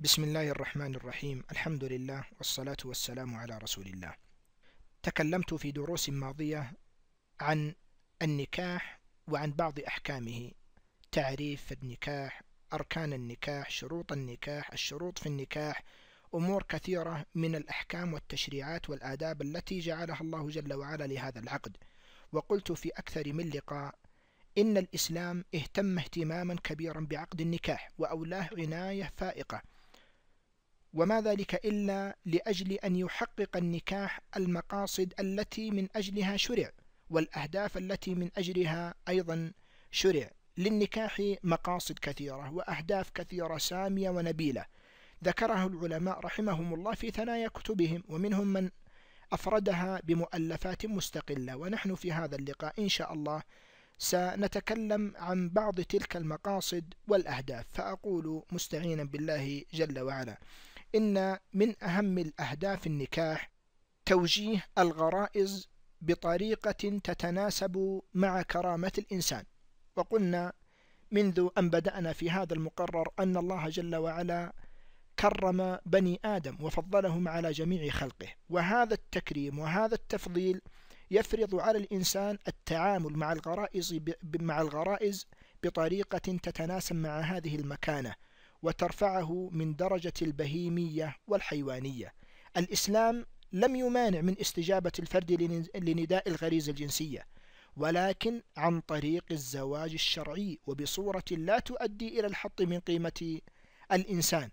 بسم الله الرحمن الرحيم الحمد لله والصلاة والسلام على رسول الله تكلمت في دروس ماضية عن النكاح وعن بعض أحكامه تعريف النكاح أركان النكاح شروط النكاح الشروط في النكاح أمور كثيرة من الأحكام والتشريعات والآداب التي جعلها الله جل وعلا لهذا العقد وقلت في أكثر من لقاء إن الإسلام اهتم اهتماما كبيرا بعقد النكاح وأولاه عناية فائقة وما ذلك إلا لأجل أن يحقق النكاح المقاصد التي من أجلها شرع والأهداف التي من أجلها أيضا شرع للنكاح مقاصد كثيرة وأهداف كثيرة سامية ونبيلة ذكره العلماء رحمهم الله في ثنايا كتبهم ومنهم من أفردها بمؤلفات مستقلة ونحن في هذا اللقاء إن شاء الله سنتكلم عن بعض تلك المقاصد والأهداف فأقول مستعينا بالله جل وعلا إن من أهم الأهداف النكاح توجيه الغرائز بطريقة تتناسب مع كرامة الإنسان وقلنا منذ أن بدأنا في هذا المقرر أن الله جل وعلا كرم بني آدم وفضلهم على جميع خلقه وهذا التكريم وهذا التفضيل يفرض على الإنسان التعامل مع الغرائز مع الغرائز بطريقة تتناسب مع هذه المكانة وترفعه من درجة البهيمية والحيوانية الإسلام لم يمانع من استجابة الفرد لنداء الغريزة الجنسية ولكن عن طريق الزواج الشرعي وبصورة لا تؤدي إلى الحط من قيمة الإنسان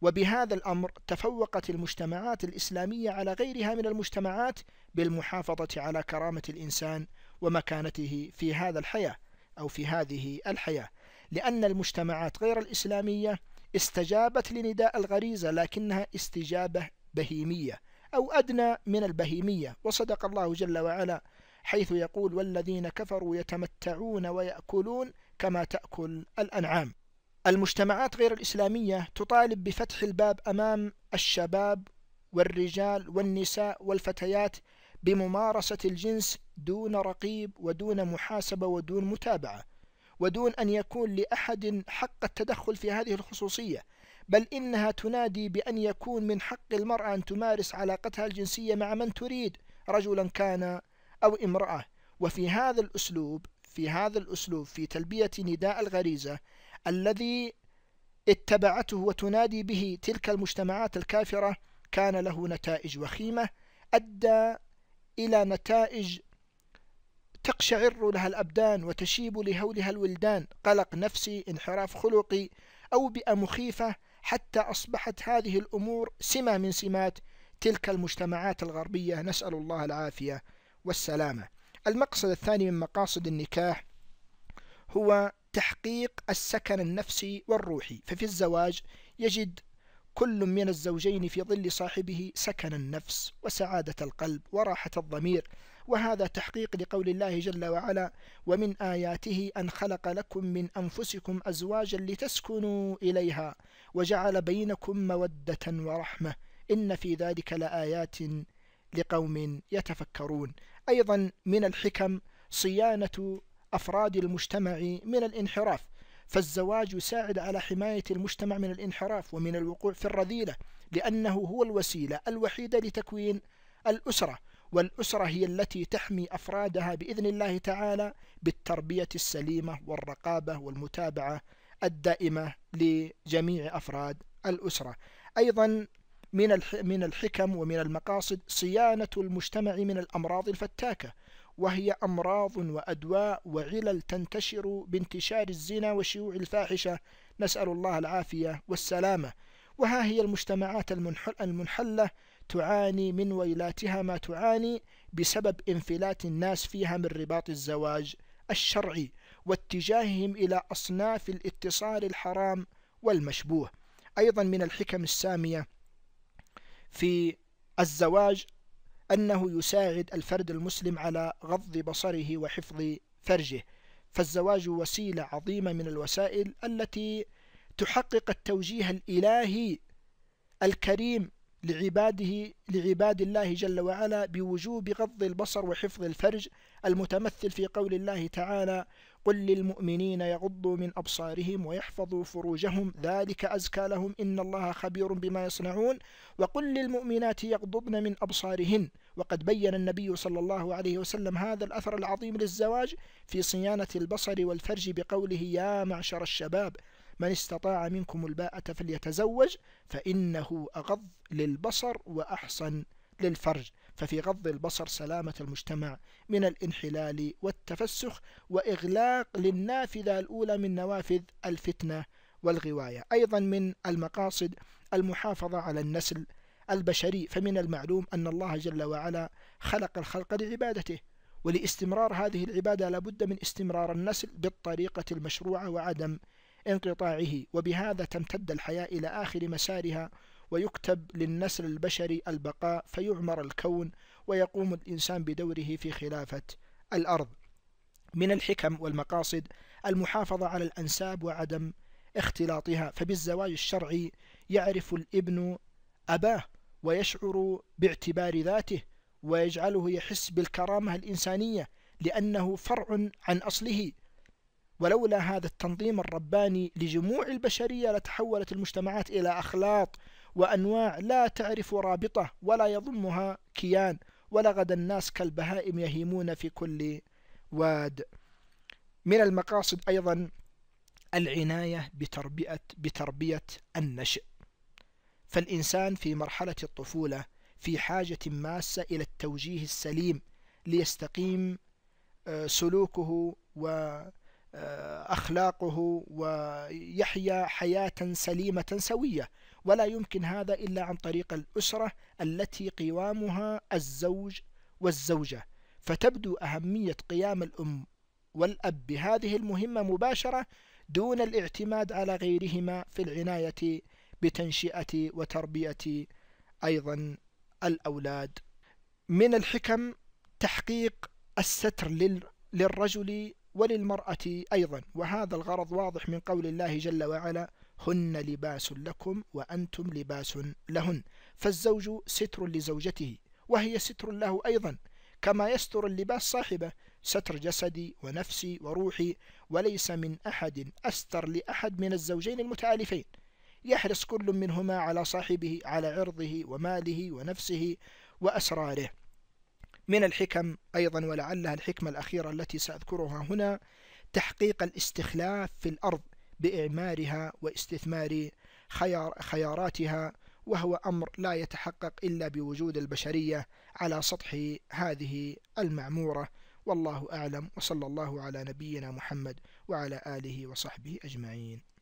وبهذا الأمر تفوقت المجتمعات الإسلامية على غيرها من المجتمعات بالمحافظة على كرامة الإنسان ومكانته في هذا الحياة أو في هذه الحياة لأن المجتمعات غير الإسلامية استجابت لنداء الغريزة لكنها استجابة بهيمية أو أدنى من البهيمية وصدق الله جل وعلا حيث يقول والذين كفروا يتمتعون ويأكلون كما تأكل الأنعام المجتمعات غير الإسلامية تطالب بفتح الباب أمام الشباب والرجال والنساء والفتيات بممارسة الجنس دون رقيب ودون محاسبة ودون متابعة ودون أن يكون لأحد حق التدخل في هذه الخصوصية بل إنها تنادي بأن يكون من حق المرأة أن تمارس علاقتها الجنسية مع من تريد رجلا كان أو امرأة وفي هذا الأسلوب في هذا الأسلوب في تلبية نداء الغريزة الذي اتبعته وتنادي به تلك المجتمعات الكافرة كان له نتائج وخيمة أدى إلى نتائج تقشعر لها الأبدان وتشيب لهولها الولدان قلق نفسي انحراف خلقي أوبئة مخيفة حتى أصبحت هذه الأمور سمة من سمات تلك المجتمعات الغربية نسأل الله العافية والسلامة المقصد الثاني من مقاصد النكاح هو تحقيق السكن النفسي والروحي ففي الزواج يجد كل من الزوجين في ظل صاحبه سكن النفس وسعادة القلب وراحة الضمير وهذا تحقيق لقول الله جل وعلا ومن آياته أن خلق لكم من أنفسكم أزواجا لتسكنوا إليها وجعل بينكم مودة ورحمة إن في ذلك لآيات لقوم يتفكرون أيضا من الحكم صيانة أفراد المجتمع من الانحراف فالزواج يساعد على حماية المجتمع من الانحراف ومن الوقوع في الرذيلة لأنه هو الوسيلة الوحيدة لتكوين الأسرة والأسرة هي التي تحمي أفرادها بإذن الله تعالى بالتربية السليمة والرقابة والمتابعة الدائمة لجميع أفراد الأسرة أيضا من من الحكم ومن المقاصد صيانة المجتمع من الأمراض الفتاكة وهي أمراض وأدواء وعلل تنتشر بانتشار الزنا وشيوع الفاحشة نسأل الله العافية والسلامة وها هي المجتمعات المنحلة تعاني من ويلاتها ما تعاني بسبب انفلات الناس فيها من رباط الزواج الشرعي واتجاههم إلى أصناف الاتصال الحرام والمشبوه أيضا من الحكم السامية في الزواج أنه يساعد الفرد المسلم على غض بصره وحفظ فرجه فالزواج وسيلة عظيمة من الوسائل التي تحقق التوجيه الإلهي الكريم لعباده لعباد الله جل وعلا بوجوب غض البصر وحفظ الفرج المتمثل في قول الله تعالى قل للمؤمنين يغضوا من أبصارهم ويحفظوا فروجهم ذلك أزكى لهم إن الله خبير بما يصنعون وقل للمؤمنات يغضضن من أبصارهن وقد بين النبي صلى الله عليه وسلم هذا الأثر العظيم للزواج في صيانة البصر والفرج بقوله يا معشر الشباب من استطاع منكم الباءة فليتزوج فإنه أغض للبصر وأحسن للفرج ففي غض البصر سلامة المجتمع من الانحلال والتفسخ وإغلاق للنافذة الأولى من نوافذ الفتنة والغواية أيضا من المقاصد المحافظة على النسل البشري فمن المعلوم أن الله جل وعلا خلق الخلق لعبادته ولاستمرار هذه العبادة لابد من استمرار النسل بالطريقة المشروعة وعدم انقطاعه وبهذا تمتد الحياة إلى آخر مسارها ويكتب للنسل البشري البقاء فيعمر الكون ويقوم الإنسان بدوره في خلافة الأرض من الحكم والمقاصد المحافظة على الأنساب وعدم اختلاطها فبالزواج الشرعي يعرف الابن أباه ويشعر باعتبار ذاته ويجعله يحس بالكرامة الإنسانية لأنه فرع عن أصله ولولا هذا التنظيم الرباني لجموع البشرية لتحولت المجتمعات إلى أخلاط وأنواع لا تعرف رابطة ولا يضمها كيان ولغدا الناس كالبهائم يهيمون في كل واد من المقاصد أيضا العناية بتربية, بتربية النشء فالإنسان في مرحلة الطفولة في حاجة ماسة إلى التوجيه السليم ليستقيم آه، سلوكه و آه، أخلاقه ويحيا حياة سليمة سوية ولا يمكن هذا إلا عن طريق الأسرة التي قوامها الزوج والزوجة فتبدو أهمية قيام الأم والأب بهذه المهمة مباشرة دون الاعتماد على غيرهما في العناية بتنشئة وتربية أيضا الأولاد من الحكم تحقيق الستر للرجل وللمرأة أيضا وهذا الغرض واضح من قول الله جل وعلا هن لباس لكم وأنتم لباس لهن فالزوج ستر لزوجته وهي ستر له أيضا كما يستر اللباس صاحبه ستر جسدي ونفسي وروحي وليس من أحد أستر لأحد من الزوجين المتآلفين يحرص كل منهما على صاحبه على عرضه وماله ونفسه وأسراره من الحكم أيضا ولعلها الحكمة الأخيرة التي سأذكرها هنا تحقيق الاستخلاف في الأرض بإعمارها واستثمار خيار خياراتها وهو أمر لا يتحقق إلا بوجود البشرية على سطح هذه المعمورة والله أعلم وصلى الله على نبينا محمد وعلى آله وصحبه أجمعين